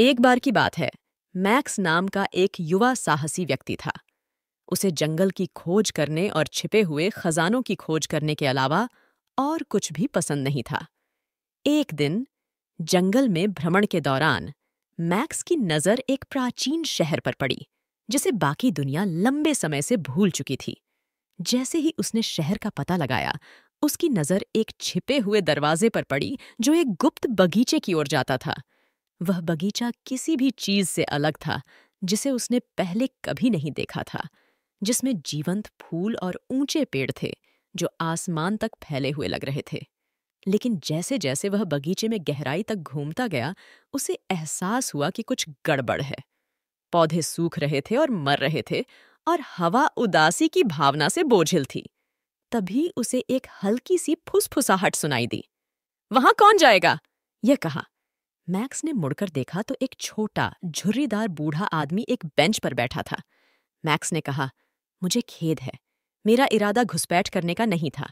एक बार की बात है मैक्स नाम का एक युवा साहसी व्यक्ति था उसे जंगल की खोज करने और छिपे हुए खजानों की खोज करने के अलावा और कुछ भी पसंद नहीं था एक दिन जंगल में भ्रमण के दौरान मैक्स की नज़र एक प्राचीन शहर पर पड़ी जिसे बाकी दुनिया लंबे समय से भूल चुकी थी जैसे ही उसने शहर का पता लगाया उसकी नज़र एक छिपे हुए दरवाजे पर पड़ी जो एक गुप्त बगीचे की ओर जाता था वह बगीचा किसी भी चीज से अलग था जिसे उसने पहले कभी नहीं देखा था जिसमें जीवंत फूल और ऊंचे पेड़ थे जो आसमान तक फैले हुए लग रहे थे लेकिन जैसे जैसे वह बगीचे में गहराई तक घूमता गया उसे एहसास हुआ कि कुछ गड़बड़ है पौधे सूख रहे थे और मर रहे थे और हवा उदासी की भावना से बोझिल थी तभी उसे एक हल्की सी फुसफुसाहट सुनाई दी वहां कौन जाएगा यह कहा मैक्स ने मुड़कर देखा तो एक छोटा झुर्रीदार बूढ़ा आदमी एक बेंच पर बैठा था मैक्स ने कहा मुझे खेद है मेरा इरादा घुसपैठ करने का नहीं था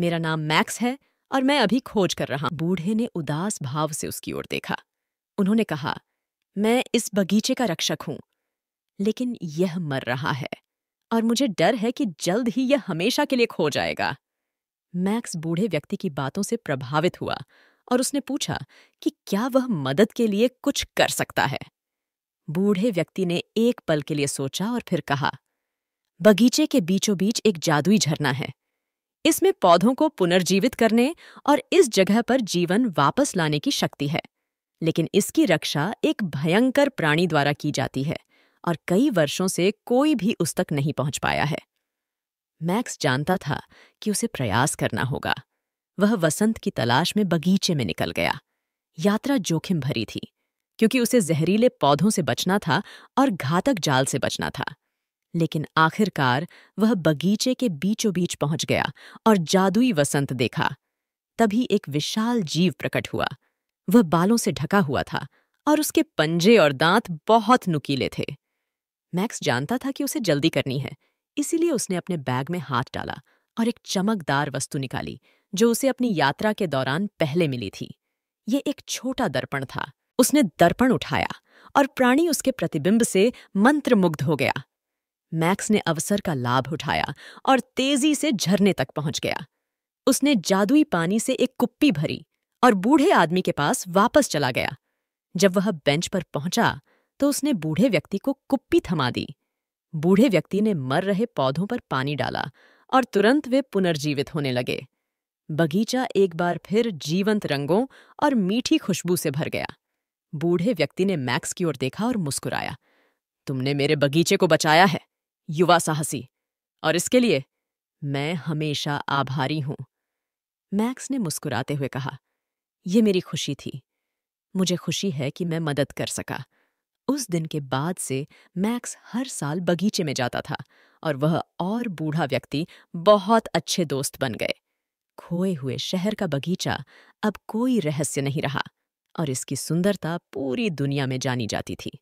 मेरा नाम मैक्स है और मैं अभी खोज कर रहा बूढ़े ने उदास भाव से उसकी ओर देखा उन्होंने कहा मैं इस बगीचे का रक्षक हूं लेकिन यह मर रहा है और मुझे डर है कि जल्द ही यह हमेशा के लिए खो जाएगा मैक्स बूढ़े व्यक्ति की बातों से प्रभावित हुआ और उसने पूछा कि क्या वह मदद के लिए कुछ कर सकता है बूढ़े व्यक्ति ने एक पल के लिए सोचा और फिर कहा बगीचे के बीचों बीच एक जादुई झरना है इसमें पौधों को पुनर्जीवित करने और इस जगह पर जीवन वापस लाने की शक्ति है लेकिन इसकी रक्षा एक भयंकर प्राणी द्वारा की जाती है और कई वर्षों से कोई भी उस तक नहीं पहुंच पाया है मैक्स जानता था कि उसे प्रयास करना होगा वह वसंत की तलाश में बगीचे में निकल गया यात्रा जोखिम भरी थी क्योंकि उसे जहरीले पौधों से बचना था और घातक जाल से बचना था लेकिन आखिरकार वह बगीचे के बीचों बीच पहुंच गया और जादुई वसंत देखा तभी एक विशाल जीव प्रकट हुआ वह बालों से ढका हुआ था और उसके पंजे और दांत बहुत नुकीले थे मैक्स जानता था कि उसे जल्दी करनी है इसीलिए उसने अपने बैग में हाथ डाला और एक चमकदार वस्तु निकाली जो उसे अपनी यात्रा के दौरान पहले मिली थी ये एक छोटा दर्पण था उसने दर्पण उठाया और प्राणी उसके प्रतिबिंब से मंत्रमुग्ध हो गया मैक्स ने अवसर का लाभ उठाया और तेजी से झरने तक पहुंच गया उसने जादुई पानी से एक कुप्पी भरी और बूढ़े आदमी के पास वापस चला गया जब वह बेंच पर पहुंचा तो उसने बूढ़े व्यक्ति को कुप्पी थमा दी बूढ़े व्यक्ति ने मर रहे पौधों पर पानी डाला और तुरंत वे पुनर्जीवित होने लगे बगीचा एक बार फिर जीवंत रंगों और मीठी खुशबू से भर गया बूढ़े व्यक्ति ने मैक्स की ओर देखा और मुस्कुराया तुमने मेरे बगीचे को बचाया है युवा साहसी और इसके लिए मैं हमेशा आभारी हूं मैक्स ने मुस्कुराते हुए कहा यह मेरी खुशी थी मुझे खुशी है कि मैं मदद कर सका उस दिन के बाद से मैक्स हर साल बगीचे में जाता था और वह और बूढ़ा व्यक्ति बहुत अच्छे दोस्त बन गए खोए हुए शहर का बगीचा अब कोई रहस्य नहीं रहा और इसकी सुंदरता पूरी दुनिया में जानी जाती थी